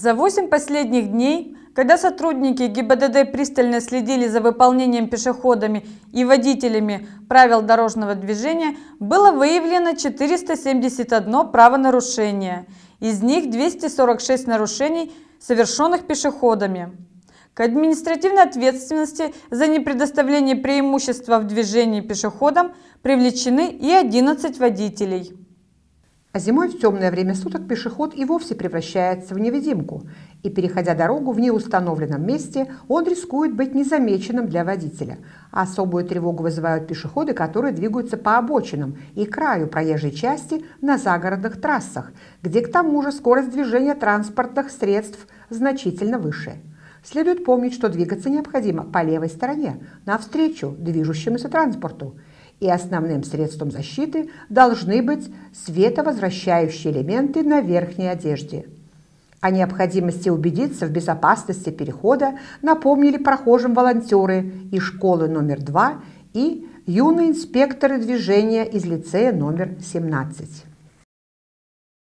За 8 последних дней, когда сотрудники ГИБДД пристально следили за выполнением пешеходами и водителями правил дорожного движения, было выявлено 471 правонарушение, из них 246 нарушений, совершенных пешеходами. К административной ответственности за непредоставление преимущества в движении пешеходам привлечены и 11 водителей. А зимой в темное время суток пешеход и вовсе превращается в невидимку, и, переходя дорогу в неустановленном месте, он рискует быть незамеченным для водителя. Особую тревогу вызывают пешеходы, которые двигаются по обочинам и краю проезжей части на загородных трассах, где к тому же скорость движения транспортных средств значительно выше. Следует помнить, что двигаться необходимо по левой стороне, навстречу движущемуся транспорту – и основным средством защиты должны быть световозвращающие элементы на верхней одежде. О необходимости убедиться в безопасности перехода напомнили прохожим волонтеры из школы номер 2 и юные инспекторы движения из лицея номер 17.